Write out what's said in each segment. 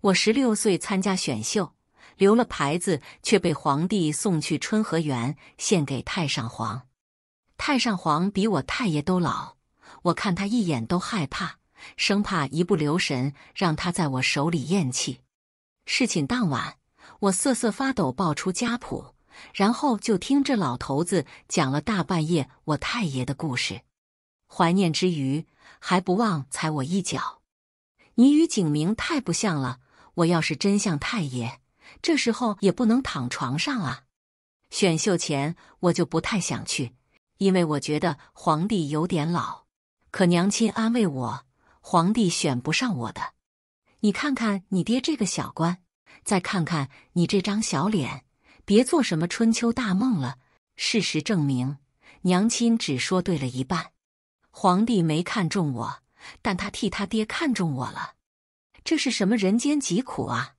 我十六岁参加选秀，留了牌子，却被皇帝送去春和园献给太上皇。太上皇比我太爷都老，我看他一眼都害怕，生怕一不留神让他在我手里咽气。事情当晚，我瑟瑟发抖，报出家谱，然后就听这老头子讲了大半夜我太爷的故事。怀念之余，还不忘踩我一脚。你与景明太不像了。我要是真像太爷，这时候也不能躺床上啊。选秀前我就不太想去，因为我觉得皇帝有点老。可娘亲安慰我，皇帝选不上我的。你看看你爹这个小官，再看看你这张小脸，别做什么春秋大梦了。事实证明，娘亲只说对了一半，皇帝没看中我，但他替他爹看中我了。这是什么人间疾苦啊！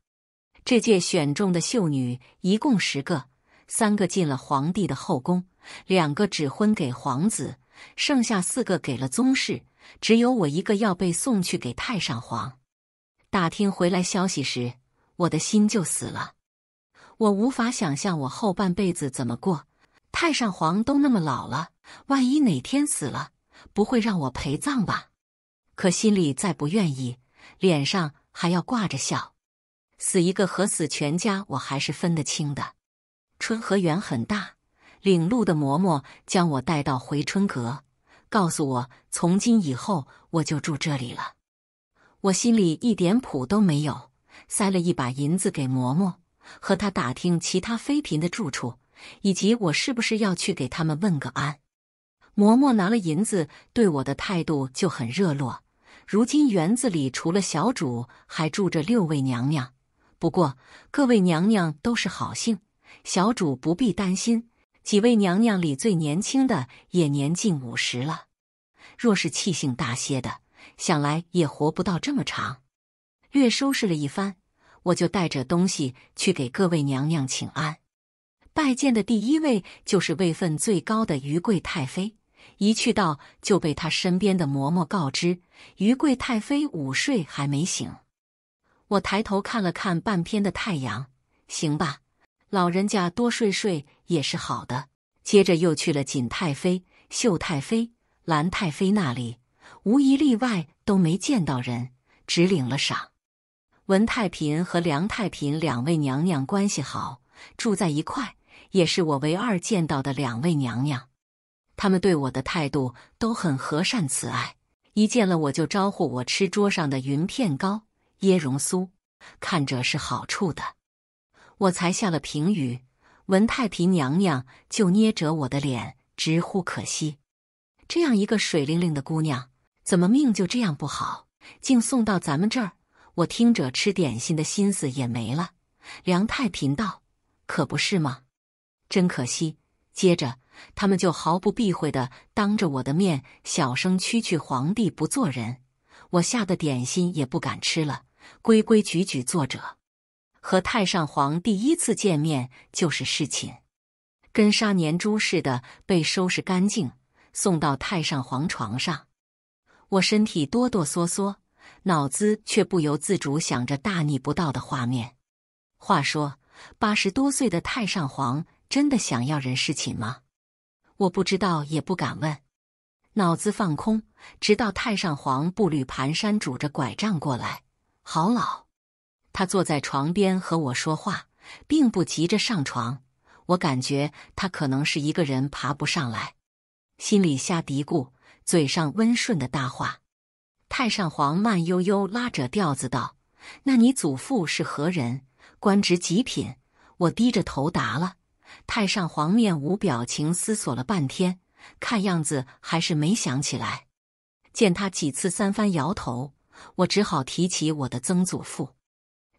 这届选中的秀女一共十个，三个进了皇帝的后宫，两个指婚给皇子，剩下四个给了宗室，只有我一个要被送去给太上皇。打听回来消息时，我的心就死了。我无法想象我后半辈子怎么过。太上皇都那么老了，万一哪天死了，不会让我陪葬吧？可心里再不愿意，脸上。还要挂着笑，死一个和死全家，我还是分得清的。春和园很大，领路的嬷嬷将我带到回春阁，告诉我从今以后我就住这里了。我心里一点谱都没有，塞了一把银子给嬷嬷，和她打听其他妃嫔的住处，以及我是不是要去给他们问个安。嬷嬷拿了银子，对我的态度就很热络。如今园子里除了小主，还住着六位娘娘。不过各位娘娘都是好性，小主不必担心。几位娘娘里最年轻的也年近五十了，若是气性大些的，想来也活不到这么长。略收拾了一番，我就带着东西去给各位娘娘请安。拜见的第一位就是位分最高的余贵太妃。一去到就被他身边的嬷嬷告知，余贵太妃午睡还没醒。我抬头看了看半边的太阳，行吧，老人家多睡睡也是好的。接着又去了锦太妃、秀太妃、兰太妃那里，无一例外都没见到人，只领了赏。文太嫔和梁太嫔两位娘娘关系好，住在一块，也是我唯二见到的两位娘娘。他们对我的态度都很和善慈爱，一见了我就招呼我吃桌上的云片糕、椰蓉酥，看着是好处的。我才下了评语，文太平娘娘就捏着我的脸直呼可惜，这样一个水灵灵的姑娘，怎么命就这样不好，竟送到咱们这儿？我听着吃点心的心思也没了。梁太平道：“可不是吗？真可惜。”接着。他们就毫不避讳地当着我的面小声蛐蛐：“皇帝不做人。”我吓得点心也不敢吃了，规规矩矩坐着。和太上皇第一次见面就是侍寝，跟杀年猪似的被收拾干净，送到太上皇床上。我身体哆哆嗦嗦，脑子却不由自主想着大逆不道的画面。话说，八十多岁的太上皇真的想要人侍寝吗？我不知道，也不敢问，脑子放空，直到太上皇步履蹒跚，拄着拐杖过来，好老。他坐在床边和我说话，并不急着上床。我感觉他可能是一个人爬不上来，心里瞎嘀咕，嘴上温顺的搭话。太上皇慢悠悠拉着调子道：“那你祖父是何人？官职几品？”我低着头答了。太上皇面无表情，思索了半天，看样子还是没想起来。见他几次三番摇头，我只好提起我的曾祖父。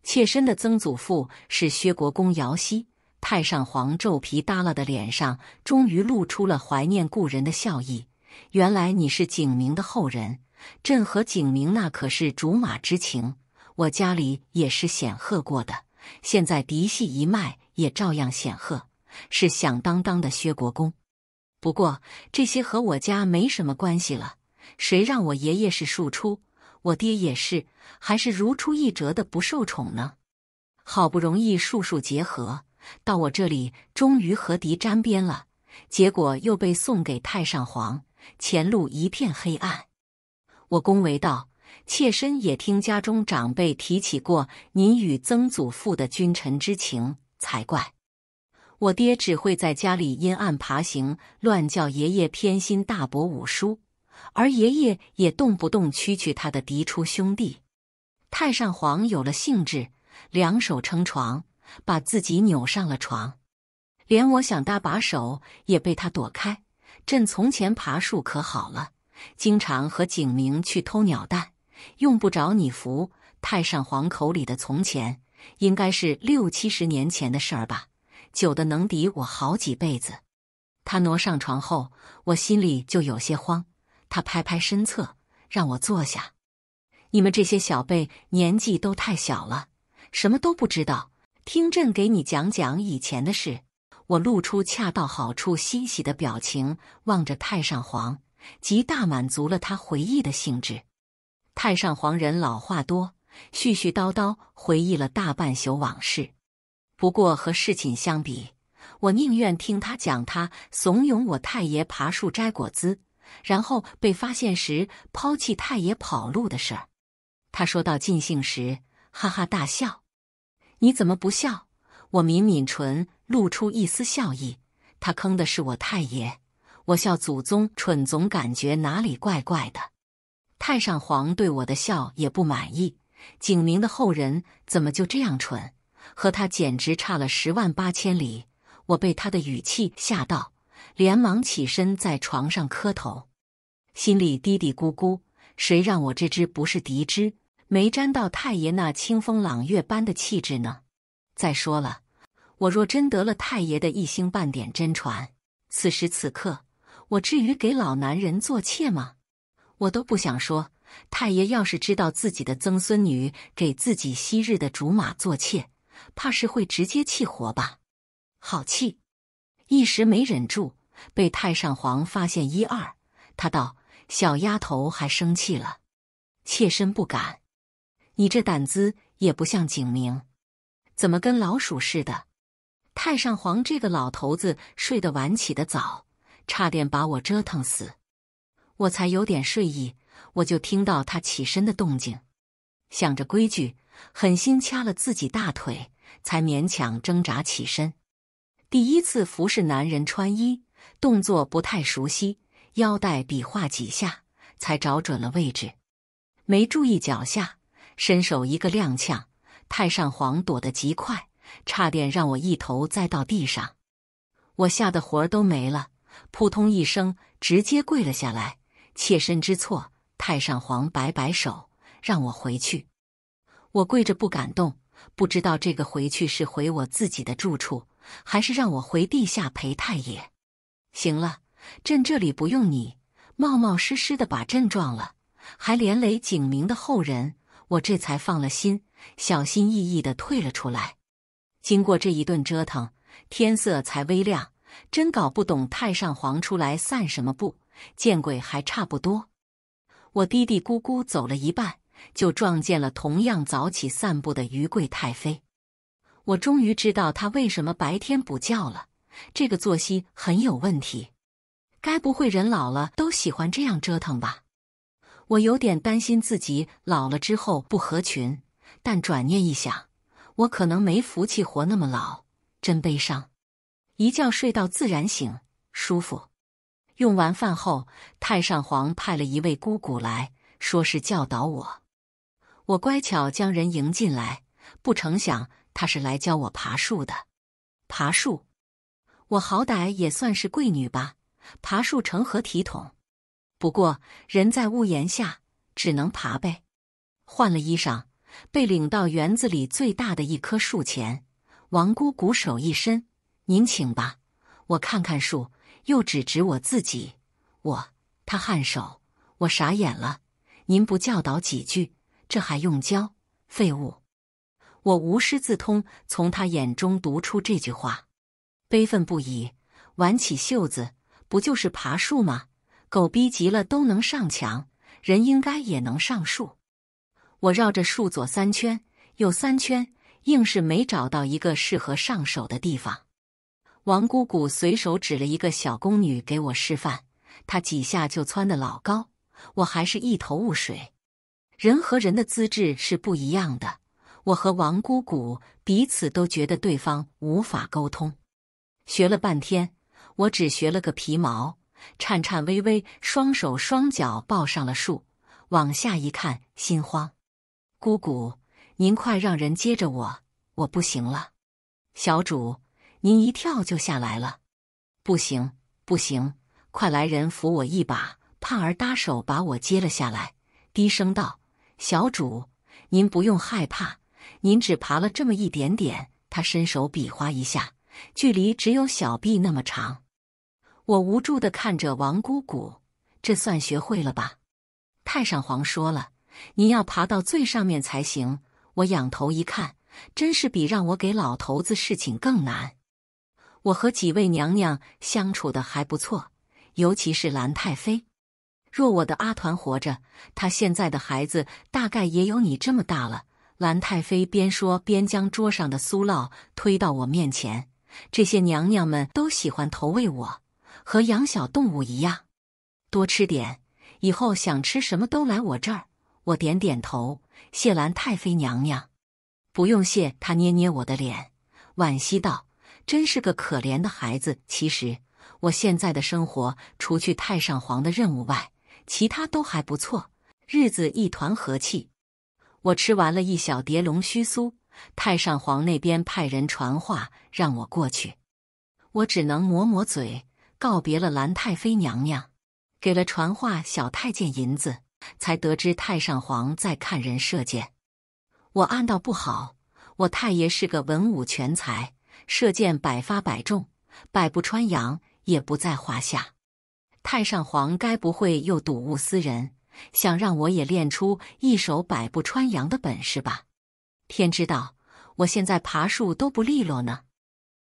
妾身的曾祖父是薛国公姚熙。太上皇皱皮耷拉的脸上终于露出了怀念故人的笑意。原来你是景明的后人，朕和景明那可是竹马之情。我家里也是显赫过的，现在嫡系一脉也照样显赫。是响当当的薛国公，不过这些和我家没什么关系了。谁让我爷爷是庶出，我爹也是，还是如出一辙的不受宠呢？好不容易术数结合到我这里，终于和敌沾边了，结果又被送给太上皇，前路一片黑暗。我恭维道：“妾身也听家中长辈提起过您与曾祖父的君臣之情，才怪。”我爹只会在家里阴暗爬行，乱叫爷爷偏心大伯五叔，而爷爷也动不动蛐蛐他的嫡出兄弟。太上皇有了兴致，两手撑床，把自己扭上了床，连我想搭把手也被他躲开。朕从前爬树可好了，经常和景明去偷鸟蛋，用不着你扶。太上皇口里的从前，应该是六七十年前的事儿吧。久的能抵我好几辈子。他挪上床后，我心里就有些慌。他拍拍身侧，让我坐下。你们这些小辈年纪都太小了，什么都不知道。听朕给你讲讲以前的事。我露出恰到好处欣喜的表情，望着太上皇，极大满足了他回忆的兴致。太上皇人老话多，絮絮叨叨回忆了大半宿往事。不过和侍寝相比，我宁愿听他讲他怂恿我太爷爬树摘果子，然后被发现时抛弃太爷跑路的事儿。他说到尽兴时，哈哈大笑。你怎么不笑？我抿抿唇，露出一丝笑意。他坑的是我太爷，我笑祖宗蠢，总感觉哪里怪怪的。太上皇对我的笑也不满意。景明的后人怎么就这样蠢？和他简直差了十万八千里！我被他的语气吓到，连忙起身在床上磕头，心里嘀嘀咕咕：“谁让我这只不是嫡枝，没沾到太爷那清风朗月般的气质呢？再说了，我若真得了太爷的一星半点真传，此时此刻，我至于给老男人做妾吗？我都不想说。太爷要是知道自己的曾孙女给自己昔日的竹马做妾。”怕是会直接气活吧？好气！一时没忍住，被太上皇发现一二。他道：“小丫头还生气了？”妾身不敢。你这胆子也不像景明，怎么跟老鼠似的？太上皇这个老头子睡得晚，起得早，差点把我折腾死。我才有点睡意，我就听到他起身的动静，想着规矩。狠心掐了自己大腿，才勉强挣扎起身。第一次服侍男人穿衣，动作不太熟悉，腰带比划几下才找准了位置。没注意脚下，伸手一个踉跄，太上皇躲得极快，差点让我一头栽到地上。我吓得儿都没了，扑通一声直接跪了下来。妾身知错。太上皇摆摆手，让我回去。我跪着不敢动，不知道这个回去是回我自己的住处，还是让我回地下陪太爷。行了，朕这里不用你，冒冒失失的把朕撞了，还连累景明的后人，我这才放了心，小心翼翼的退了出来。经过这一顿折腾，天色才微亮，真搞不懂太上皇出来散什么步，见鬼还差不多。我嘀嘀咕咕走了一半。就撞见了同样早起散步的余贵太妃，我终于知道她为什么白天补觉了，这个作息很有问题。该不会人老了都喜欢这样折腾吧？我有点担心自己老了之后不合群，但转念一想，我可能没福气活那么老，真悲伤。一觉睡到自然醒，舒服。用完饭后，太上皇派了一位姑姑来说是教导我。我乖巧将人迎进来，不成想他是来教我爬树的。爬树，我好歹也算是贵女吧，爬树成何体统？不过人在屋檐下，只能爬呗。换了衣裳，被领到园子里最大的一棵树前，王姑姑手一伸：“您请吧，我看看树。”又指指我自己：“我。”他颔首，我傻眼了。您不教导几句？这还用教？废物！我无师自通，从他眼中读出这句话，悲愤不已。挽起袖子，不就是爬树吗？狗逼急了都能上墙，人应该也能上树。我绕着树左三圈，右三圈，硬是没找到一个适合上手的地方。王姑姑随手指了一个小宫女给我示范，她几下就蹿得老高，我还是一头雾水。人和人的资质是不一样的，我和王姑姑彼此都觉得对方无法沟通。学了半天，我只学了个皮毛，颤颤巍巍，双手双脚抱上了树，往下一看，心慌。姑姑，您快让人接着我，我不行了。小主，您一跳就下来了，不行不行，快来人扶我一把！盼儿搭手把我接了下来，低声道。小主，您不用害怕，您只爬了这么一点点。他伸手比划一下，距离只有小臂那么长。我无助的看着王姑姑，这算学会了吧？太上皇说了，您要爬到最上面才行。我仰头一看，真是比让我给老头子侍寝更难。我和几位娘娘相处的还不错，尤其是兰太妃。若我的阿团活着，他现在的孩子大概也有你这么大了。兰太妃边说边将桌上的酥酪推到我面前。这些娘娘们都喜欢投喂我，和养小动物一样。多吃点，以后想吃什么都来我这儿。我点点头，谢兰太妃娘娘。不用谢。她捏捏我的脸，惋惜道：“真是个可怜的孩子。”其实我现在的生活，除去太上皇的任务外，其他都还不错，日子一团和气。我吃完了一小碟龙须酥，太上皇那边派人传话让我过去，我只能抹抹嘴，告别了兰太妃娘娘，给了传话小太监银子，才得知太上皇在看人射箭。我暗道不好，我太爷是个文武全才，射箭百发百中，百步穿杨也不在话下。太上皇该不会又睹物思人，想让我也练出一手百步穿杨的本事吧？天知道，我现在爬树都不利落呢。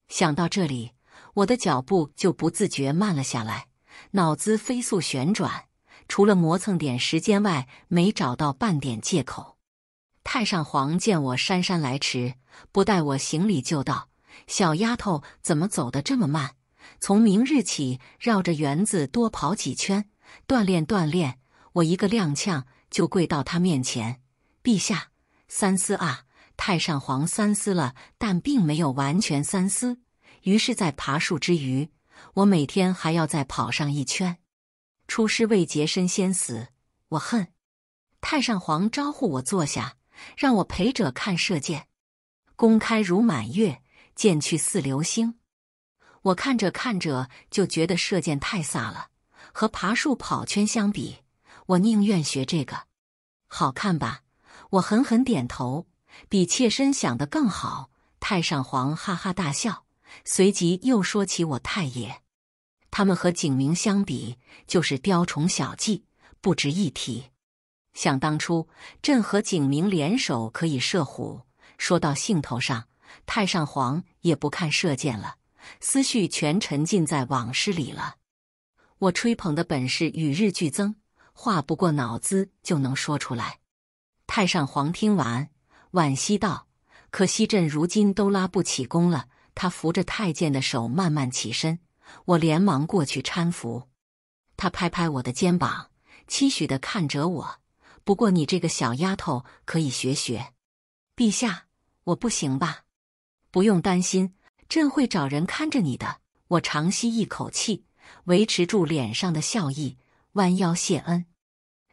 想到这里，我的脚步就不自觉慢了下来，脑子飞速旋转，除了磨蹭点时间外，没找到半点借口。太上皇见我姗姗来迟，不待我行礼就道：“小丫头，怎么走得这么慢？”从明日起，绕着园子多跑几圈，锻炼锻炼。我一个踉跄，就跪到他面前：“陛下，三思啊！太上皇三思了，但并没有完全三思。于是，在爬树之余，我每天还要再跑上一圈。出师未捷身先死，我恨！太上皇招呼我坐下，让我陪着看射箭。弓开如满月，箭去似流星。”我看着看着就觉得射箭太飒了，和爬树跑圈相比，我宁愿学这个，好看吧？我狠狠点头，比妾身想的更好。太上皇哈哈大笑，随即又说起我太爷，他们和景明相比就是雕虫小技，不值一提。想当初，朕和景明联手可以射虎。说到兴头上，太上皇也不看射箭了。思绪全沉浸在往事里了。我吹捧的本事与日俱增，话不过脑子就能说出来。太上皇听完，惋惜道：“可惜朕如今都拉不起弓了。”他扶着太监的手慢慢起身，我连忙过去搀扶。他拍拍我的肩膀，期许的看着我。不过你这个小丫头可以学学。陛下，我不行吧？不用担心。朕会找人看着你的。我长吸一口气，维持住脸上的笑意，弯腰谢恩。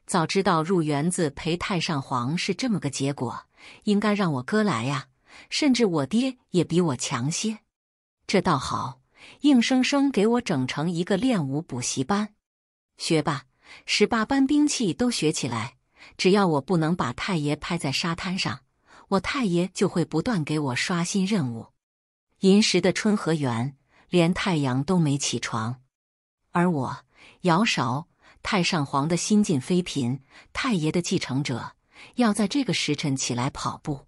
早知道入园子陪太上皇是这么个结果，应该让我哥来呀。甚至我爹也比我强些。这倒好，硬生生给我整成一个练武补习班。学吧，十八般兵器都学起来。只要我不能把太爷拍在沙滩上，我太爷就会不断给我刷新任务。寅时的春和园，连太阳都没起床，而我姚勺，太上皇的新晋妃嫔，太爷的继承者，要在这个时辰起来跑步。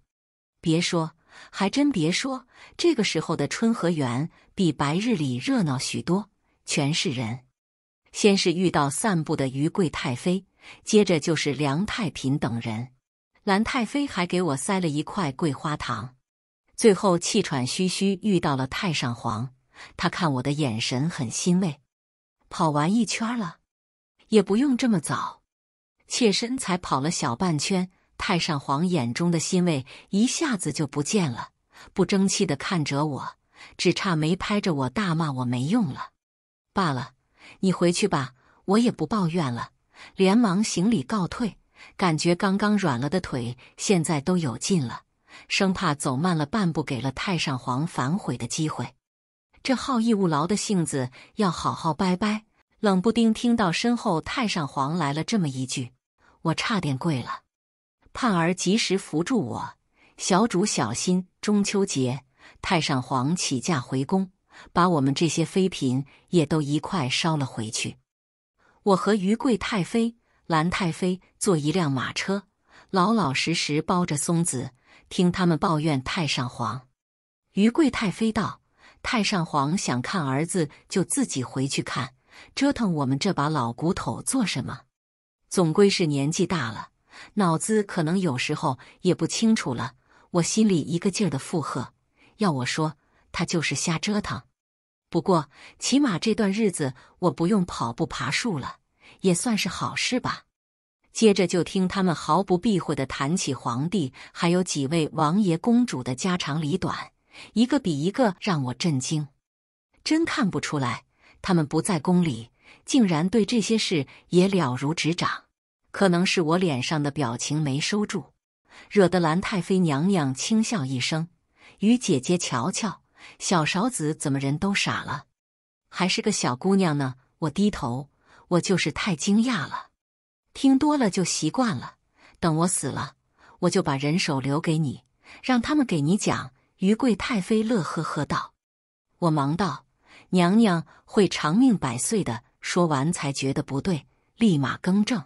别说，还真别说，这个时候的春和园比白日里热闹许多，全是人。先是遇到散步的于贵太妃，接着就是梁太嫔等人，兰太妃还给我塞了一块桂花糖。最后气喘吁吁，遇到了太上皇。他看我的眼神很欣慰。跑完一圈了，也不用这么早。妾身才跑了小半圈，太上皇眼中的欣慰一下子就不见了，不争气的看着我，只差没拍着我大骂我没用了。罢了，你回去吧，我也不抱怨了。连忙行礼告退，感觉刚刚软了的腿现在都有劲了。生怕走慢了半步，给了太上皇反悔的机会。这好逸恶劳的性子要好好掰掰。冷不丁听到身后太上皇来了这么一句，我差点跪了。盼儿及时扶住我，小主小心。中秋节，太上皇起驾回宫，把我们这些妃嫔也都一块捎了回去。我和余贵太妃、兰太妃坐一辆马车，老老实实包着松子。听他们抱怨太上皇，于贵太妃道：“太上皇想看儿子，就自己回去看，折腾我们这把老骨头做什么？总归是年纪大了，脑子可能有时候也不清楚了。”我心里一个劲儿的附和：“要我说，他就是瞎折腾。不过，起码这段日子我不用跑步爬树了，也算是好事吧。”接着就听他们毫不避讳地谈起皇帝，还有几位王爷、公主的家长里短，一个比一个让我震惊。真看不出来，他们不在宫里，竟然对这些事也了如指掌。可能是我脸上的表情没收住，惹得兰太妃娘娘轻笑一声：“与姐姐，瞧瞧，小勺子怎么人都傻了？还是个小姑娘呢。”我低头，我就是太惊讶了。听多了就习惯了。等我死了，我就把人手留给你，让他们给你讲。”于贵太妃乐呵呵道。“我忙道：‘娘娘会长命百岁的。’说完才觉得不对，立马更正。”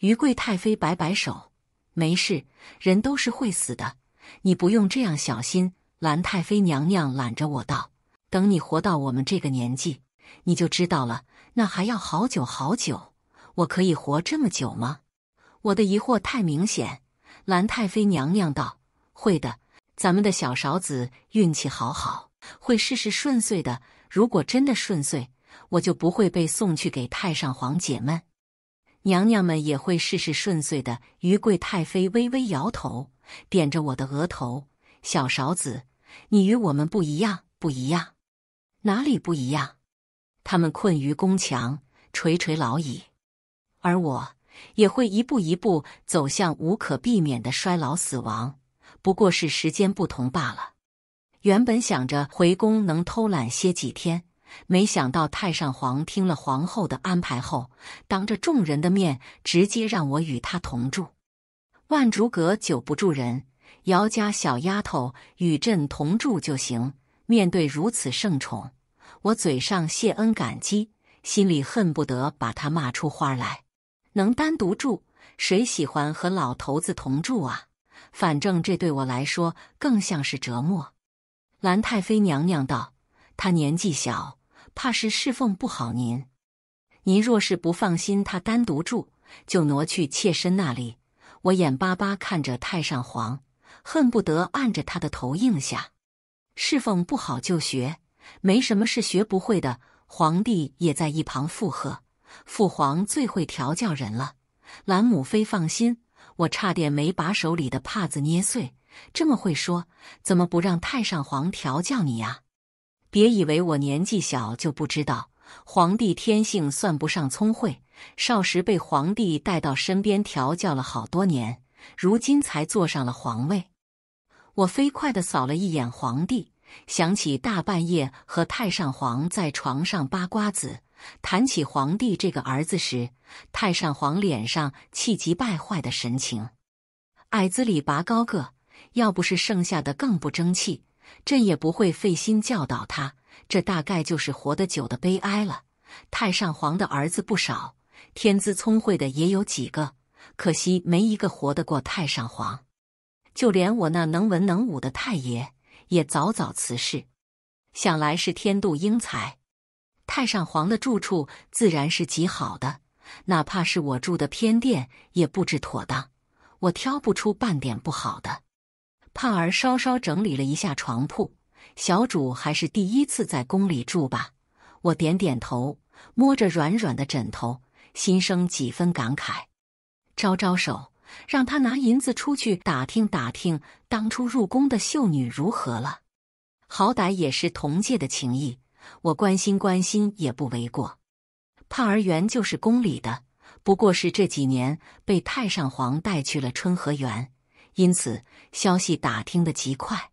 于贵太妃摆摆手：“没事，人都是会死的，你不用这样小心。”兰太妃娘娘揽着我道：“等你活到我们这个年纪，你就知道了，那还要好久好久。”我可以活这么久吗？我的疑惑太明显。兰太妃娘娘道：“会的，咱们的小勺子运气好好，会事事顺遂的。如果真的顺遂，我就不会被送去给太上皇解闷。娘娘们也会事事顺遂的。”余贵太妃微微摇头，点着我的额头：“小勺子，你与我们不一样，不一样。哪里不一样？他们困于宫墙，垂垂老矣。”而我也会一步一步走向无可避免的衰老死亡，不过是时间不同罢了。原本想着回宫能偷懒歇几天，没想到太上皇听了皇后的安排后，当着众人的面直接让我与他同住。万竹阁久不住人，姚家小丫头与朕同住就行。面对如此盛宠，我嘴上谢恩感激，心里恨不得把她骂出花来。能单独住，谁喜欢和老头子同住啊？反正这对我来说更像是折磨。兰太妃娘娘道：“他年纪小，怕是侍奉不好您。您若是不放心他单独住，就挪去妾身那里。我眼巴巴看着太上皇，恨不得按着他的头应下。侍奉不好就学，没什么是学不会的。”皇帝也在一旁附和。父皇最会调教人了，兰母妃放心。我差点没把手里的帕子捏碎。这么会说，怎么不让太上皇调教你呀？别以为我年纪小就不知道，皇帝天性算不上聪慧，少时被皇帝带到身边调教了好多年，如今才坐上了皇位。我飞快地扫了一眼皇帝，想起大半夜和太上皇在床上扒瓜子。谈起皇帝这个儿子时，太上皇脸上气急败坏的神情。矮子里拔高个，要不是剩下的更不争气，朕也不会费心教导他。这大概就是活得久的悲哀了。太上皇的儿子不少，天资聪慧的也有几个，可惜没一个活得过太上皇。就连我那能文能武的太爷，也早早辞世，想来是天妒英才。太上皇的住处自然是极好的，哪怕是我住的偏殿也布置妥当，我挑不出半点不好的。胖儿稍稍整理了一下床铺，小主还是第一次在宫里住吧？我点点头，摸着软软的枕头，心生几分感慨，招招手让他拿银子出去打听打听，当初入宫的秀女如何了？好歹也是同届的情谊。我关心关心也不为过。盼儿原就是宫里的，不过是这几年被太上皇带去了春和园，因此消息打听的极快。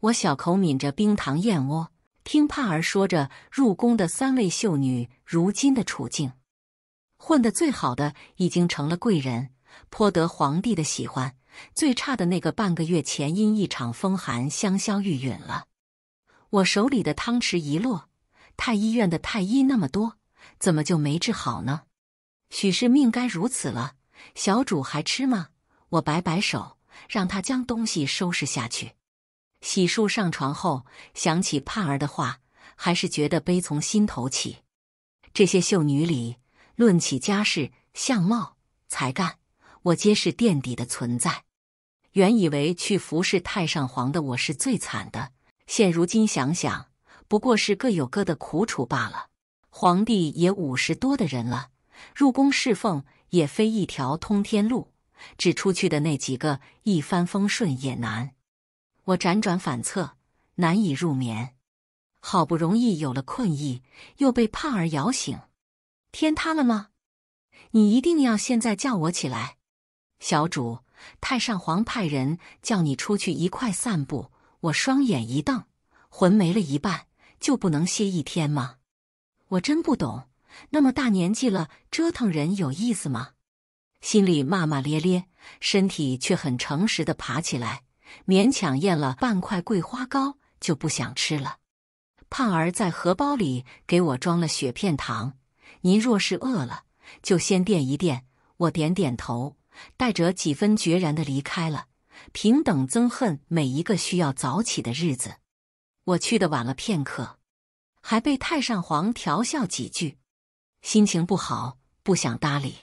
我小口抿着冰糖燕窝，听盼儿说着入宫的三位秀女如今的处境。混得最好的已经成了贵人，颇得皇帝的喜欢；最差的那个半个月前因一场风寒香消玉殒了。我手里的汤匙一落，太医院的太医那么多，怎么就没治好呢？许是命该如此了。小主还吃吗？我摆摆手，让他将东西收拾下去。洗漱上床后，想起盼儿的话，还是觉得悲从心头起。这些秀女里，论起家世、相貌、才干，我皆是垫底的存在。原以为去服侍太上皇的我是最惨的。现如今想想，不过是各有各的苦楚罢了。皇帝也五十多的人了，入宫侍奉也非一条通天路，只出去的那几个一帆风顺也难。我辗转反侧，难以入眠。好不容易有了困意，又被胖儿摇醒。天塌了吗？你一定要现在叫我起来，小主，太上皇派人叫你出去一块散步。我双眼一瞪，魂没了一半，就不能歇一天吗？我真不懂，那么大年纪了，折腾人有意思吗？心里骂骂咧咧，身体却很诚实的爬起来，勉强咽了半块桂花糕，就不想吃了。胖儿在荷包里给我装了雪片糖，您若是饿了，就先垫一垫。我点点头，带着几分决然的离开了。平等憎恨每一个需要早起的日子。我去的晚了片刻，还被太上皇调笑几句，心情不好，不想搭理。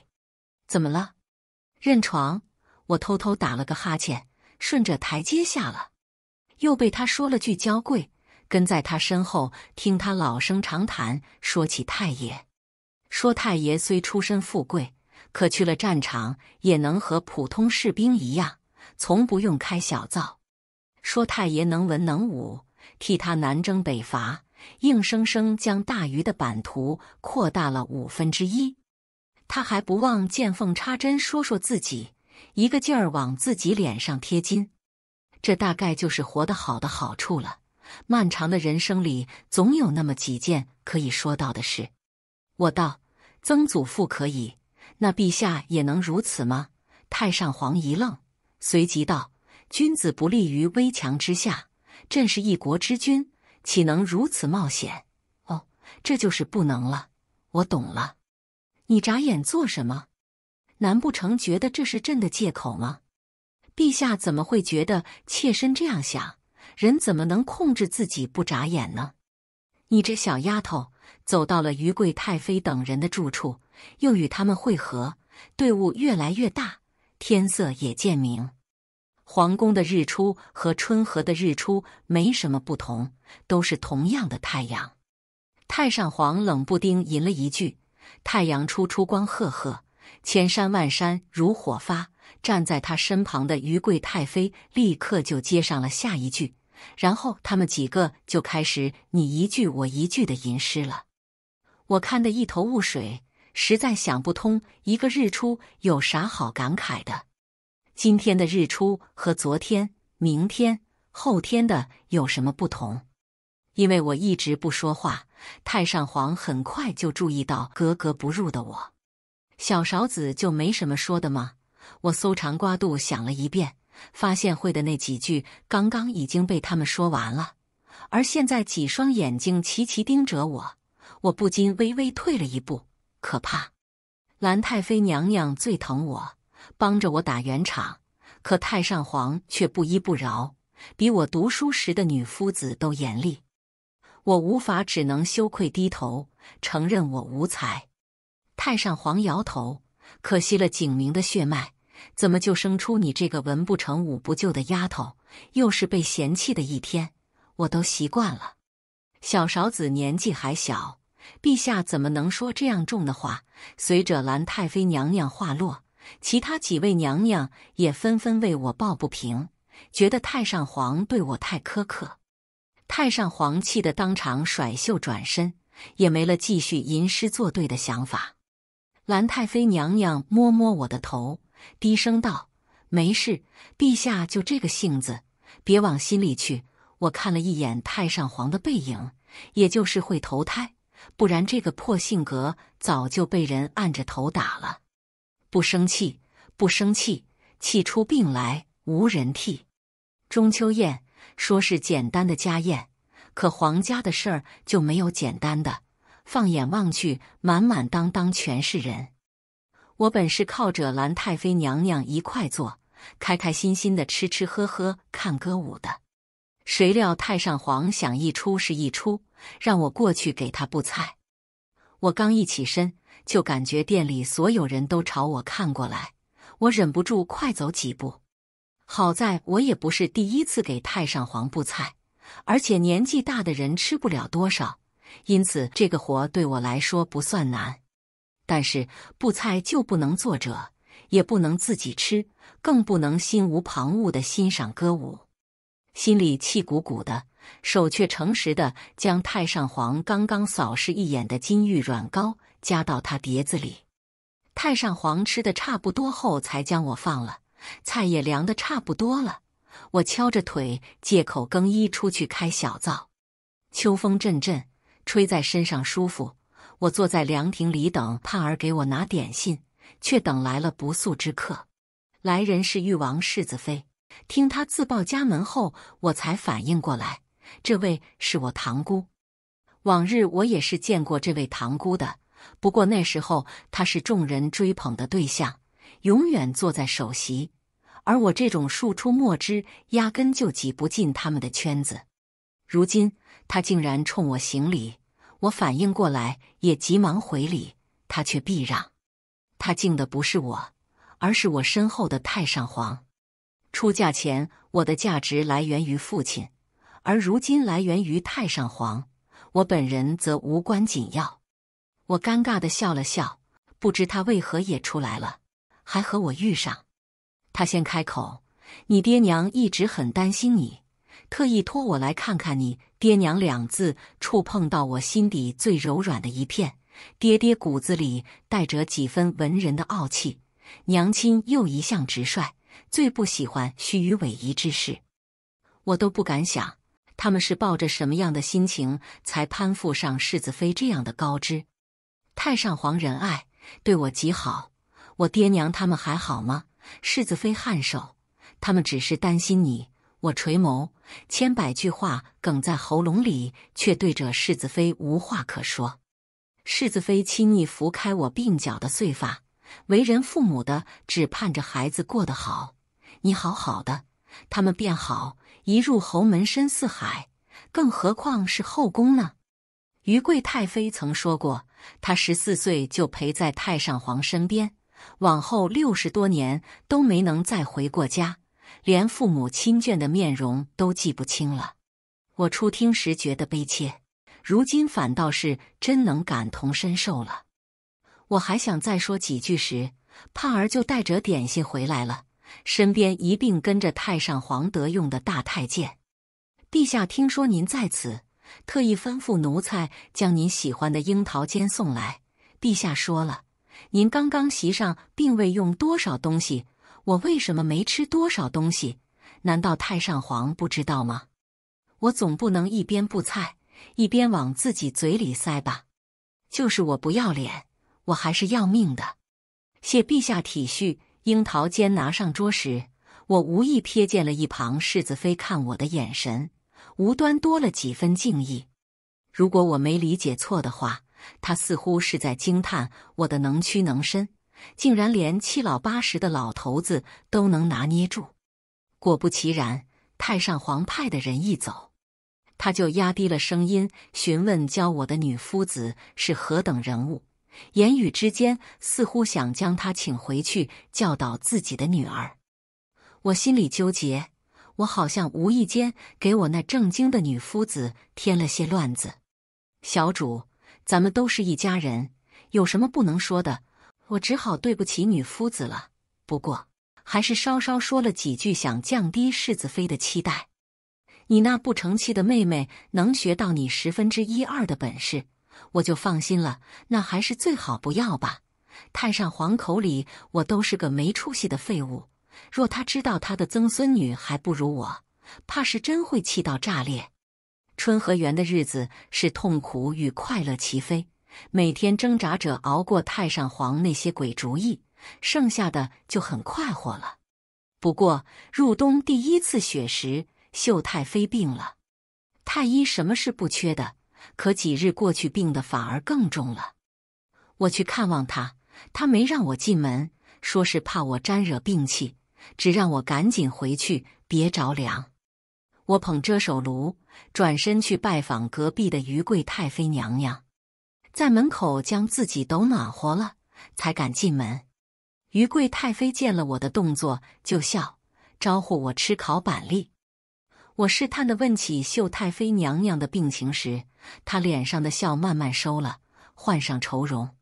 怎么了？认床？我偷偷打了个哈欠，顺着台阶下了，又被他说了句“娇贵”，跟在他身后听他老生常谈，说起太爷，说太爷虽出身富贵，可去了战场也能和普通士兵一样。从不用开小灶，说太爷能文能武，替他南征北伐，硬生生将大禹的版图扩大了五分之一。他还不忘见缝插针说说自己，一个劲儿往自己脸上贴金。这大概就是活得好的好处了。漫长的人生里，总有那么几件可以说到的事。我道：“曾祖父可以，那陛下也能如此吗？”太上皇一愣。随即道：“君子不立于危墙之下。朕是一国之君，岂能如此冒险？哦，这就是不能了。我懂了。你眨眼做什么？难不成觉得这是朕的借口吗？陛下怎么会觉得妾身这样想？人怎么能控制自己不眨眼呢？你这小丫头，走到了余贵太妃等人的住处，又与他们会合，队伍越来越大。”天色也渐明，皇宫的日出和春和的日出没什么不同，都是同样的太阳。太上皇冷不丁吟了一句：“太阳出出光赫赫，千山万山如火发。”站在他身旁的于贵太妃立刻就接上了下一句，然后他们几个就开始你一句我一句的吟诗了。我看得一头雾水。实在想不通，一个日出有啥好感慨的？今天的日出和昨天、明天、后天的有什么不同？因为我一直不说话，太上皇很快就注意到格格不入的我。小勺子就没什么说的吗？我搜肠刮肚想了一遍，发现会的那几句刚刚已经被他们说完了，而现在几双眼睛齐齐盯着我，我不禁微微退了一步。可怕，兰太妃娘娘最疼我，帮着我打圆场。可太上皇却不依不饶，比我读书时的女夫子都严厉。我无法，只能羞愧低头，承认我无才。太上皇摇头，可惜了景明的血脉，怎么就生出你这个文不成武不就的丫头？又是被嫌弃的一天，我都习惯了。小勺子年纪还小。陛下怎么能说这样重的话？随着兰太妃娘娘话落，其他几位娘娘也纷纷为我抱不平，觉得太上皇对我太苛刻。太上皇气得当场甩袖转身，也没了继续吟诗作对的想法。兰太妃娘娘摸摸我的头，低声道：“没事，陛下就这个性子，别往心里去。”我看了一眼太上皇的背影，也就是会投胎。不然这个破性格早就被人按着头打了。不生气，不生气，气出病来无人替。中秋宴说是简单的家宴，可皇家的事儿就没有简单的。放眼望去，满满当当全是人。我本是靠着兰太妃娘娘一块坐，开开心心的吃吃喝喝看歌舞的，谁料太上皇想一出是一出。让我过去给他布菜。我刚一起身，就感觉店里所有人都朝我看过来。我忍不住快走几步。好在我也不是第一次给太上皇布菜，而且年纪大的人吃不了多少，因此这个活对我来说不算难。但是布菜就不能坐着，也不能自己吃，更不能心无旁骛的欣赏歌舞，心里气鼓鼓的。手却诚实的将太上皇刚刚扫视一眼的金玉软膏加到他碟子里。太上皇吃的差不多后，才将我放了。菜也凉的差不多了，我敲着腿，借口更衣出去开小灶。秋风阵阵，吹在身上舒服。我坐在凉亭里等盼儿给我拿点心，却等来了不速之客。来人是誉王世子妃。听他自报家门后，我才反应过来。这位是我堂姑，往日我也是见过这位堂姑的，不过那时候她是众人追捧的对象，永远坐在首席，而我这种庶出墨汁，压根就挤不进他们的圈子。如今她竟然冲我行礼，我反应过来也急忙回礼，她却避让。她敬的不是我，而是我身后的太上皇。出嫁前，我的价值来源于父亲。而如今来源于太上皇，我本人则无关紧要。我尴尬地笑了笑，不知他为何也出来了，还和我遇上。他先开口：“你爹娘一直很担心你，特意托我来看看你。”爹娘两字触碰到我心底最柔软的一片。爹爹骨子里带着几分文人的傲气，娘亲又一向直率，最不喜欢虚与委蛇之事，我都不敢想。他们是抱着什么样的心情才攀附上世子妃这样的高枝？太上皇仁爱，对我极好。我爹娘他们还好吗？世子妃颔首，他们只是担心你。我垂眸，千百句话哽在喉咙里，却对着世子妃无话可说。世子妃亲昵拂开我鬓角的碎发，为人父母的只盼着孩子过得好。你好好的，他们便好。一入侯门深似海，更何况是后宫呢？余贵太妃曾说过，她十四岁就陪在太上皇身边，往后六十多年都没能再回过家，连父母亲眷的面容都记不清了。我初听时觉得悲切，如今反倒是真能感同身受了。我还想再说几句时，盼儿就带着点心回来了。身边一并跟着太上皇德用的大太监。陛下听说您在此，特意吩咐奴才将您喜欢的樱桃尖送来。陛下说了，您刚刚席上并未用多少东西，我为什么没吃多少东西？难道太上皇不知道吗？我总不能一边布菜一边往自己嘴里塞吧？就是我不要脸，我还是要命的。谢陛下体恤。樱桃尖拿上桌时，我无意瞥见了一旁世子妃看我的眼神，无端多了几分敬意。如果我没理解错的话，她似乎是在惊叹我的能屈能伸，竟然连七老八十的老头子都能拿捏住。果不其然，太上皇派的人一走，他就压低了声音询问教我的女夫子是何等人物。言语之间，似乎想将他请回去教导自己的女儿。我心里纠结，我好像无意间给我那正经的女夫子添了些乱子。小主，咱们都是一家人，有什么不能说的？我只好对不起女夫子了。不过，还是稍稍说了几句，想降低世子妃的期待。你那不成器的妹妹，能学到你十分之一二的本事？我就放心了，那还是最好不要吧。太上皇口里，我都是个没出息的废物。若他知道他的曾孙女还不如我，怕是真会气到炸裂。春和园的日子是痛苦与快乐齐飞，每天挣扎着熬过太上皇那些鬼主意，剩下的就很快活了。不过入冬第一次雪时，秀太妃病了，太医什么是不缺的。可几日过去，病的反而更重了。我去看望他，他没让我进门，说是怕我沾惹病气，只让我赶紧回去，别着凉。我捧着手炉，转身去拜访隔壁的余贵太妃娘娘，在门口将自己抖暖和了，才敢进门。余贵太妃见了我的动作，就笑，招呼我吃烤板栗。我试探地问起秀太妃娘娘的病情时，她脸上的笑慢慢收了，换上愁容。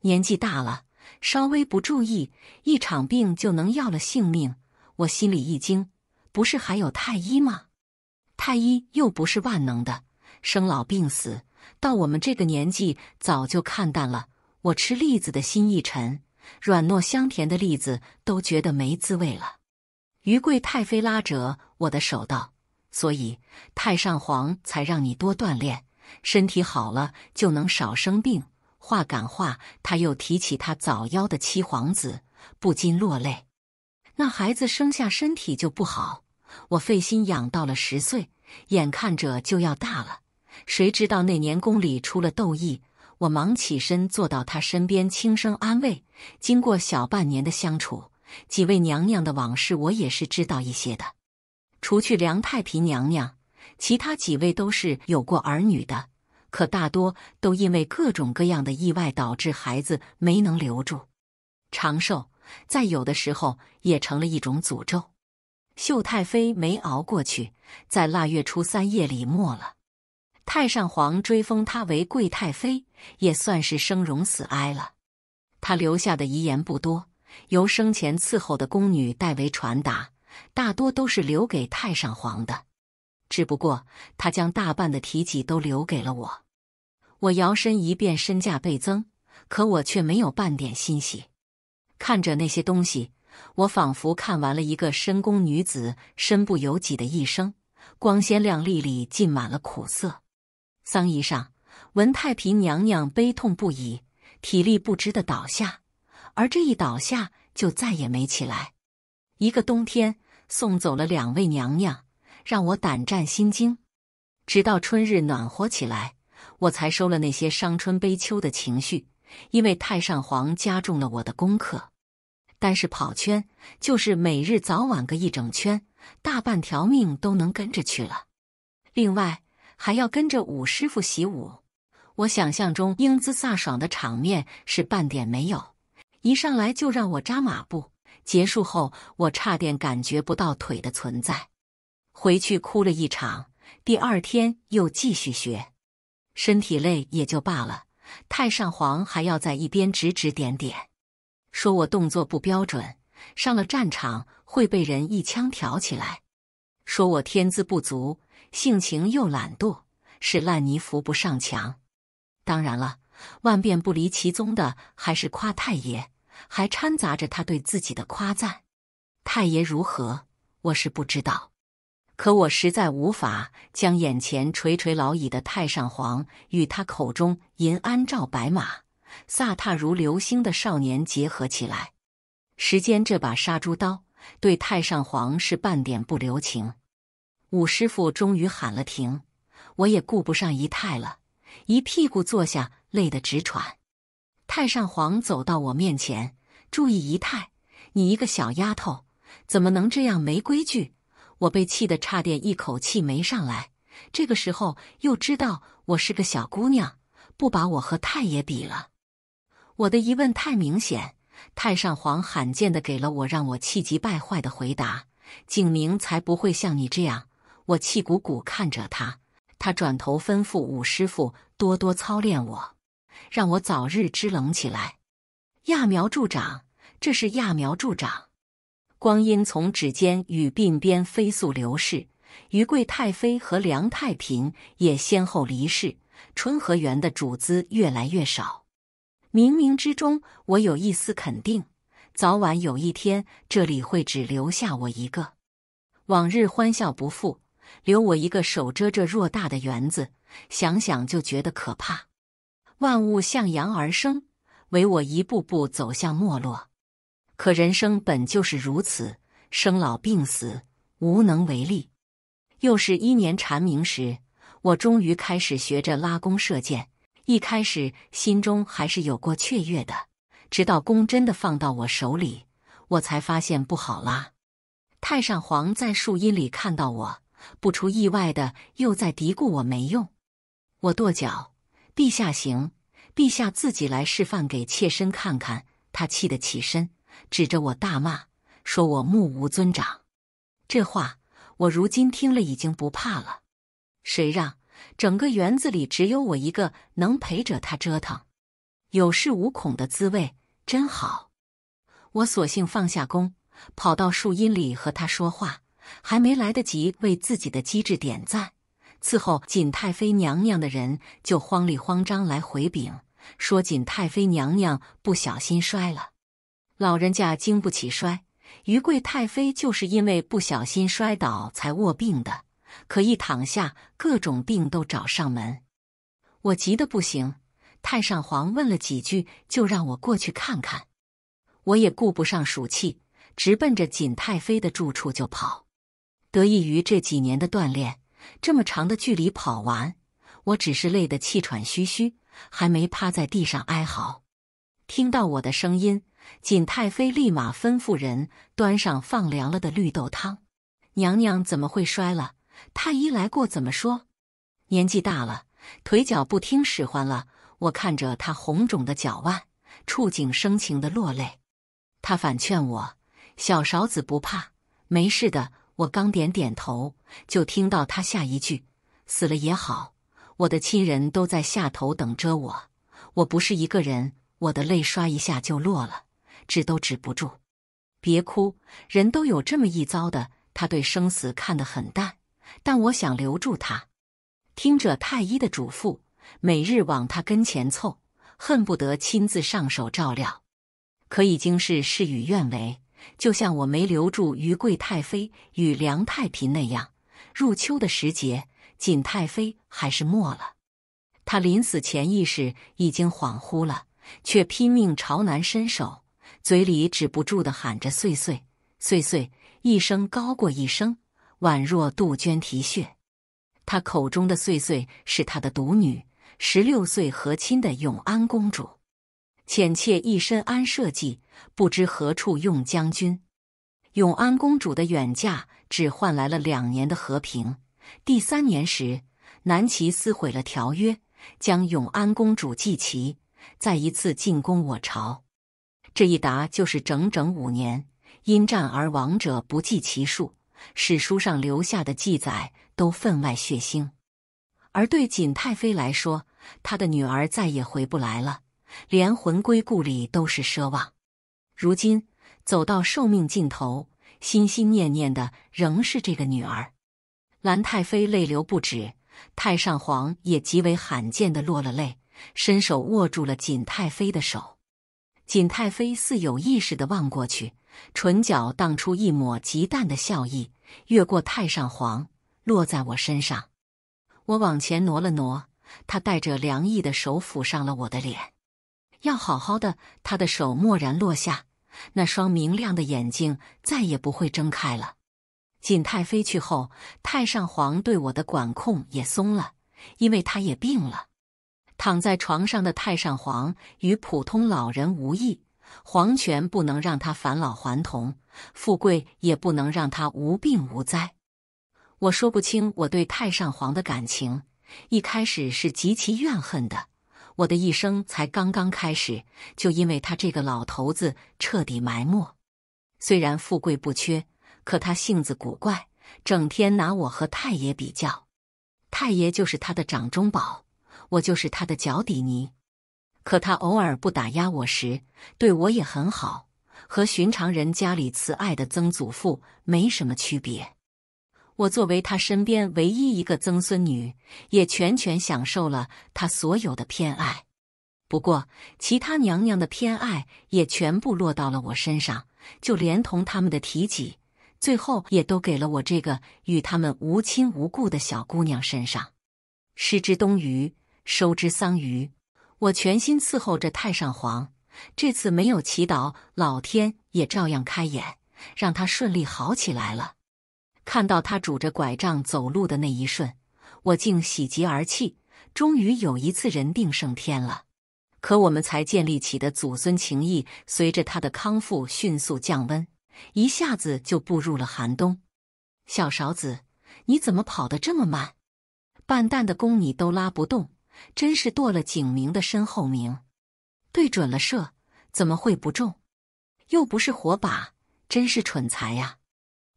年纪大了，稍微不注意，一场病就能要了性命。我心里一惊，不是还有太医吗？太医又不是万能的，生老病死，到我们这个年纪早就看淡了。我吃栗子的心一沉，软糯香甜的栗子都觉得没滋味了。余贵太妃拉着我的手道。所以太上皇才让你多锻炼，身体好了就能少生病。话赶话，他又提起他早夭的七皇子，不禁落泪。那孩子生下身体就不好，我费心养到了十岁，眼看着就要大了，谁知道那年宫里出了斗疫，我忙起身坐到他身边，轻声安慰。经过小半年的相处，几位娘娘的往事我也是知道一些的。除去梁太嫔娘娘，其他几位都是有过儿女的，可大多都因为各种各样的意外导致孩子没能留住。长寿，在有的时候也成了一种诅咒。秀太妃没熬过去，在腊月初三夜里没了。太上皇追封她为贵太妃，也算是生荣死哀了。她留下的遗言不多，由生前伺候的宫女代为传达。大多都是留给太上皇的，只不过他将大半的提己都留给了我。我摇身一变，身价倍增，可我却没有半点欣喜。看着那些东西，我仿佛看完了一个深宫女子身不由己的一生，光鲜亮丽里浸满了苦涩。丧仪上，文太嫔娘娘悲痛不已，体力不支的倒下，而这一倒下就再也没起来。一个冬天。送走了两位娘娘，让我胆战心惊。直到春日暖和起来，我才收了那些伤春悲秋的情绪。因为太上皇加重了我的功课，但是跑圈就是每日早晚个一整圈，大半条命都能跟着去了。另外还要跟着武师傅习武，我想象中英姿飒爽的场面是半点没有，一上来就让我扎马步。结束后，我差点感觉不到腿的存在。回去哭了一场，第二天又继续学。身体累也就罢了，太上皇还要在一边指指点点，说我动作不标准，上了战场会被人一枪挑起来；说我天资不足，性情又懒惰，是烂泥扶不上墙。当然了，万变不离其宗的还是夸太爷。还掺杂着他对自己的夸赞，太爷如何？我是不知道，可我实在无法将眼前垂垂老矣的太上皇与他口中银鞍照白马，飒沓如流星的少年结合起来。时间这把杀猪刀对太上皇是半点不留情。武师傅终于喊了停，我也顾不上仪态了，一屁股坐下，累得直喘。太上皇走到我面前，注意仪态。你一个小丫头怎么能这样没规矩？我被气得差点一口气没上来。这个时候又知道我是个小姑娘，不把我和太爷比了。我的疑问太明显，太上皇罕见的给了我让我气急败坏的回答。景明才不会像你这样。我气鼓鼓看着他，他转头吩咐五师傅多多操练我。让我早日支棱起来，揠苗助长，这是揠苗助长。光阴从指尖与鬓边飞速流逝，于贵太妃和梁太嫔也先后离世，春和园的主子越来越少。冥冥之中，我有一丝肯定，早晚有一天这里会只留下我一个。往日欢笑不复，留我一个手遮着偌大的园子，想想就觉得可怕。万物向阳而生，唯我一步步走向没落。可人生本就是如此，生老病死，无能为力。又是一年蝉鸣时，我终于开始学着拉弓射箭。一开始心中还是有过雀跃的，直到弓真的放到我手里，我才发现不好拉。太上皇在树荫里看到我，不出意外的又在嘀咕我没用。我跺脚。陛下行，陛下自己来示范给妾身看看。他气得起身，指着我大骂，说我目无尊长。这话我如今听了已经不怕了。谁让整个园子里只有我一个能陪着他折腾，有恃无恐的滋味真好。我索性放下弓，跑到树荫里和他说话，还没来得及为自己的机智点赞。伺候锦太妃娘娘的人就慌里慌张来回禀说，锦太妃娘娘不小心摔了，老人家经不起摔。余贵太妃就是因为不小心摔倒才卧病的，可一躺下，各种病都找上门。我急得不行，太上皇问了几句，就让我过去看看。我也顾不上暑气，直奔着锦太妃的住处就跑。得益于这几年的锻炼。这么长的距离跑完，我只是累得气喘吁吁，还没趴在地上哀嚎。听到我的声音，锦太妃立马吩咐人端上放凉了的绿豆汤。娘娘怎么会摔了？太医来过怎么说？年纪大了，腿脚不听使唤了。我看着她红肿的脚腕，触景生情的落泪。她反劝我：“小勺子不怕，没事的。”我刚点点头，就听到他下一句：“死了也好，我的亲人都在下头等着我，我不是一个人。”我的泪刷一下就落了，止都止不住。别哭，人都有这么一遭的。他对生死看得很淡，但我想留住他，听着太医的嘱咐，每日往他跟前凑，恨不得亲自上手照料。可已经是事与愿违。就像我没留住于贵太妃与梁太嫔那样，入秋的时节，锦太妃还是没了。她临死前意识已经恍惚了，却拼命朝南伸手，嘴里止不住地喊着“岁岁岁岁”，一声高过一声，宛若杜鹃啼血。她口中的“岁岁是她的独女，十六岁和亲的永安公主。浅妾一身安社稷，不知何处用将军。永安公主的远嫁只换来了两年的和平，第三年时，南齐撕毁了条约，将永安公主祭旗，再一次进攻我朝。这一打就是整整五年，因战而亡者不计其数，史书上留下的记载都分外血腥。而对景太妃来说，她的女儿再也回不来了。连魂归故里都是奢望，如今走到寿命尽头，心心念念的仍是这个女儿。兰太妃泪流不止，太上皇也极为罕见的落了泪，伸手握住了锦太妃的手。锦太妃似有意识的望过去，唇角荡出一抹极淡的笑意，越过太上皇，落在我身上。我往前挪了挪，他带着凉意的手抚上了我的脸。要好好的。他的手蓦然落下，那双明亮的眼睛再也不会睁开了。锦太妃去后，太上皇对我的管控也松了，因为他也病了。躺在床上的太上皇与普通老人无异，皇权不能让他返老还童，富贵也不能让他无病无灾。我说不清我对太上皇的感情，一开始是极其怨恨的。我的一生才刚刚开始，就因为他这个老头子彻底埋没。虽然富贵不缺，可他性子古怪，整天拿我和太爷比较。太爷就是他的掌中宝，我就是他的脚底泥。可他偶尔不打压我时，对我也很好，和寻常人家里慈爱的曾祖父没什么区别。我作为他身边唯一一个曾孙女，也全权享受了他所有的偏爱。不过，其他娘娘的偏爱也全部落到了我身上，就连同他们的提己，最后也都给了我这个与他们无亲无故的小姑娘身上。失之东隅，收之桑榆。我全心伺候着太上皇，这次没有祈祷，老天也照样开眼，让他顺利好起来了。看到他拄着拐杖走路的那一瞬，我竟喜极而泣。终于有一次人定胜天了。可我们才建立起的祖孙情谊，随着他的康复迅速降温，一下子就步入了寒冬。小勺子，你怎么跑得这么慢？半担的工你都拉不动，真是剁了景明的身后名。对准了射，怎么会不中？又不是火把，真是蠢材呀！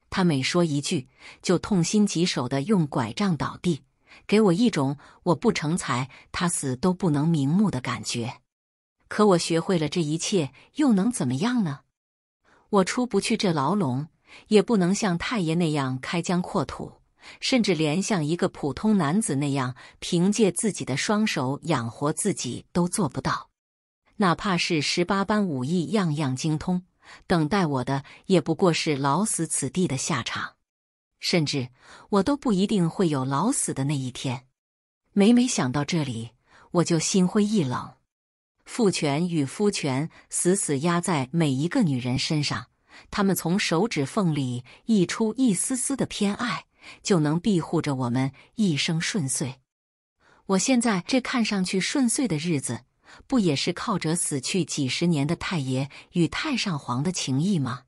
他每说一句，就痛心疾首的用拐杖倒地，给我一种我不成才，他死都不能瞑目的感觉。可我学会了这一切，又能怎么样呢？我出不去这牢笼，也不能像太爷那样开疆扩土，甚至连像一个普通男子那样凭借自己的双手养活自己都做不到，哪怕是十八般武艺，样样精通。等待我的也不过是老死此地的下场，甚至我都不一定会有老死的那一天。每每想到这里，我就心灰意冷。父权与夫权死死压在每一个女人身上，他们从手指缝里溢出一丝丝的偏爱，就能庇护着我们一生顺遂。我现在这看上去顺遂的日子。不也是靠着死去几十年的太爷与太上皇的情谊吗？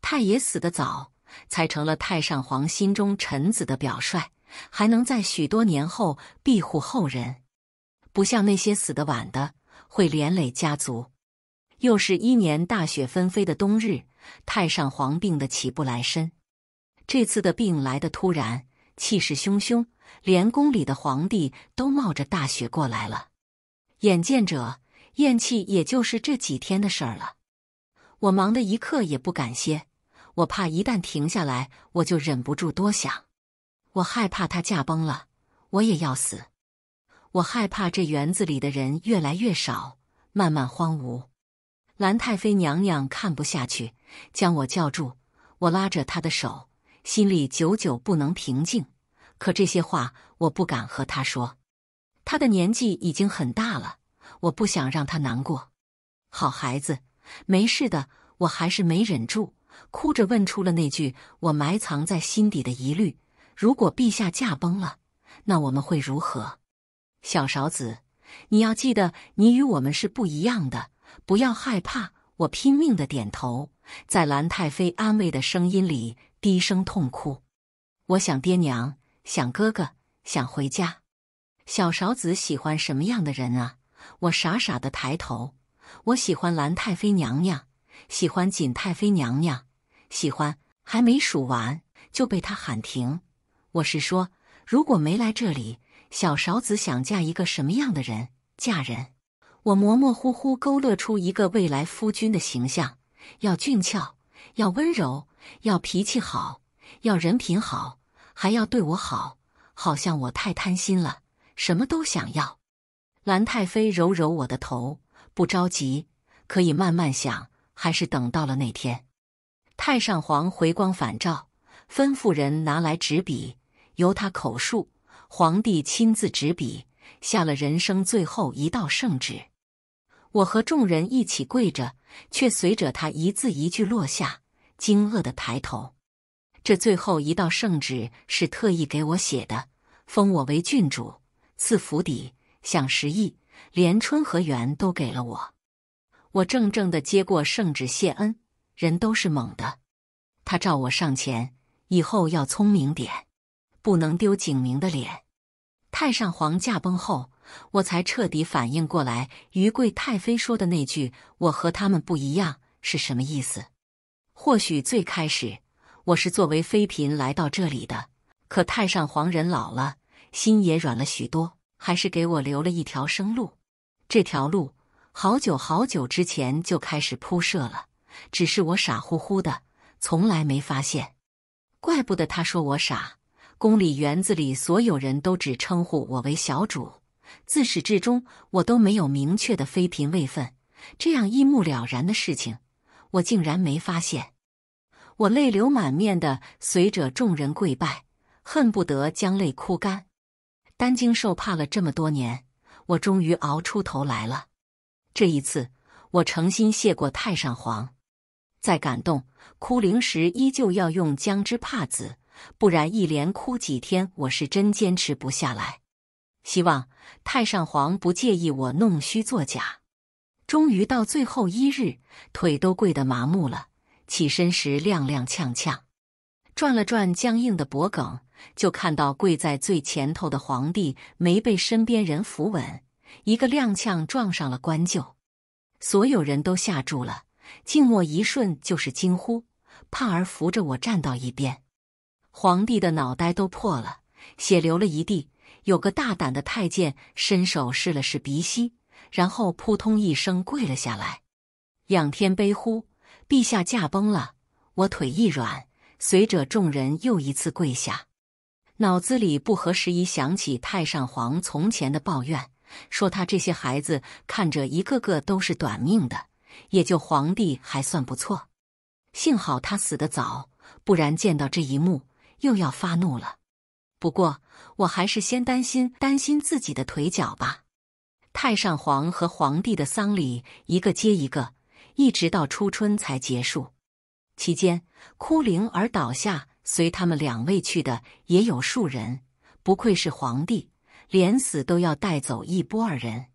太爷死得早，才成了太上皇心中臣子的表率，还能在许多年后庇护后人。不像那些死得晚的，会连累家族。又是一年大雪纷飞的冬日，太上皇病得起不来身。这次的病来得突然，气势汹汹，连宫里的皇帝都冒着大雪过来了。眼见着咽气，也就是这几天的事儿了。我忙的一刻也不敢歇，我怕一旦停下来，我就忍不住多想。我害怕他驾崩了，我也要死。我害怕这园子里的人越来越少，慢慢荒芜。兰太妃娘娘看不下去，将我叫住。我拉着她的手，心里久久不能平静。可这些话，我不敢和她说。他的年纪已经很大了，我不想让他难过。好孩子，没事的。我还是没忍住，哭着问出了那句我埋藏在心底的疑虑：如果陛下驾崩了，那我们会如何？小勺子，你要记得，你与我们是不一样的，不要害怕。我拼命的点头，在兰太妃安慰的声音里低声痛哭。我想爹娘，想哥哥，想回家。小勺子喜欢什么样的人啊？我傻傻的抬头。我喜欢兰太妃娘娘，喜欢锦太妃娘娘，喜欢……还没数完就被他喊停。我是说，如果没来这里，小勺子想嫁一个什么样的人？嫁人？我模模糊糊勾勒出一个未来夫君的形象：要俊俏，要温柔，要脾气好，要人品好，还要对我好。好像我太贪心了。什么都想要，兰太妃揉揉我的头，不着急，可以慢慢想，还是等到了那天。太上皇回光返照，吩咐人拿来纸笔，由他口述，皇帝亲自执笔，下了人生最后一道圣旨。我和众人一起跪着，却随着他一字一句落下，惊愕的抬头。这最后一道圣旨是特意给我写的，封我为郡主。赐府邸，享十亿，连春和园都给了我。我怔怔地接过圣旨谢恩。人都是猛的，他召我上前，以后要聪明点，不能丢景明的脸。太上皇驾崩后，我才彻底反应过来，于贵太妃说的那句“我和他们不一样”是什么意思。或许最开始我是作为妃嫔来到这里的，可太上皇人老了。心也软了许多，还是给我留了一条生路。这条路好久好久之前就开始铺设了，只是我傻乎乎的，从来没发现。怪不得他说我傻。宫里园子里所有人都只称呼我为小主，自始至终我都没有明确的妃嫔位分。这样一目了然的事情，我竟然没发现。我泪流满面的随着众人跪拜，恨不得将泪哭干。担惊受怕了这么多年，我终于熬出头来了。这一次，我诚心谢过太上皇。在感动哭灵时，依旧要用姜汁帕子，不然一连哭几天，我是真坚持不下来。希望太上皇不介意我弄虚作假。终于到最后一日，腿都跪得麻木了，起身时踉踉跄跄，转了转僵硬的脖梗。就看到跪在最前头的皇帝没被身边人扶稳，一个踉跄撞上了棺柩，所有人都吓住了，静默一瞬就是惊呼。盼儿扶着我站到一边，皇帝的脑袋都破了，血流了一地。有个大胆的太监伸手试了试鼻息，然后扑通一声跪了下来，仰天悲呼：“陛下驾崩了！”我腿一软，随着众人又一次跪下。脑子里不合时宜想起太上皇从前的抱怨，说他这些孩子看着一个个都是短命的，也就皇帝还算不错。幸好他死得早，不然见到这一幕又要发怒了。不过我还是先担心担心自己的腿脚吧。太上皇和皇帝的丧礼一个接一个，一直到初春才结束。期间哭灵而倒下。随他们两位去的也有数人，不愧是皇帝，连死都要带走一波二人。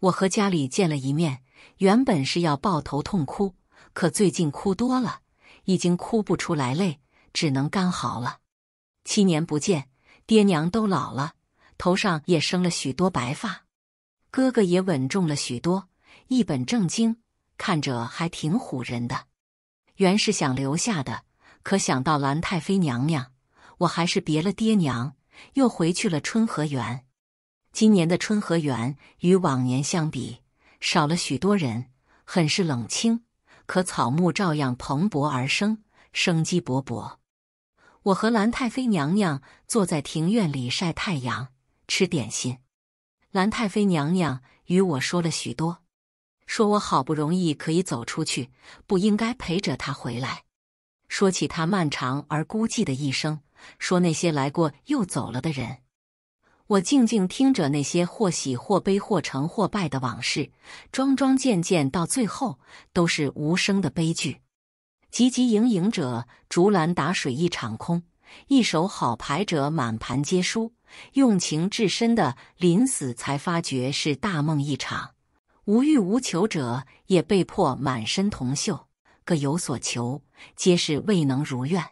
我和家里见了一面，原本是要抱头痛哭，可最近哭多了，已经哭不出来泪，只能干嚎了。七年不见，爹娘都老了，头上也生了许多白发，哥哥也稳重了许多，一本正经，看着还挺唬人的。原是想留下的。可想到兰太妃娘娘，我还是别了爹娘，又回去了春和园。今年的春和园与往年相比，少了许多人，很是冷清。可草木照样蓬勃而生，生机勃勃。我和兰太妃娘娘坐在庭院里晒太阳，吃点心。兰太妃娘娘与我说了许多，说我好不容易可以走出去，不应该陪着她回来。说起他漫长而孤寂的一生，说那些来过又走了的人，我静静听着那些或喜或悲或成或败的往事，桩桩件件到最后都是无声的悲剧。汲汲营营者，竹篮打水一场空；一手好牌者，满盘皆输。用情至深的，临死才发觉是大梦一场；无欲无求者，也被迫满身铜锈。各有所求，皆是未能如愿。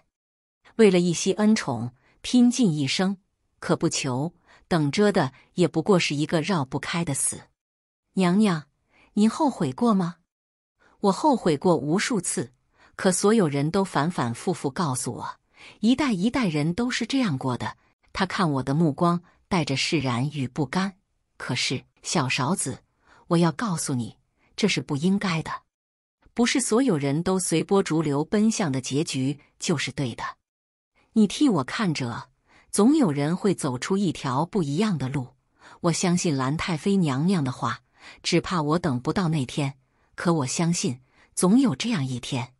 为了一夕恩宠，拼尽一生，可不求，等着的也不过是一个绕不开的死。娘娘，您后悔过吗？我后悔过无数次，可所有人都反反复复告诉我，一代一代人都是这样过的。他看我的目光带着释然与不甘。可是，小勺子，我要告诉你，这是不应该的。不是所有人都随波逐流奔向的结局就是对的。你替我看着，总有人会走出一条不一样的路。我相信兰太妃娘娘的话，只怕我等不到那天。可我相信，总有这样一天，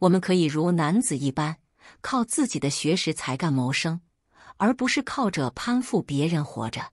我们可以如男子一般，靠自己的学识才干谋生，而不是靠着攀附别人活着。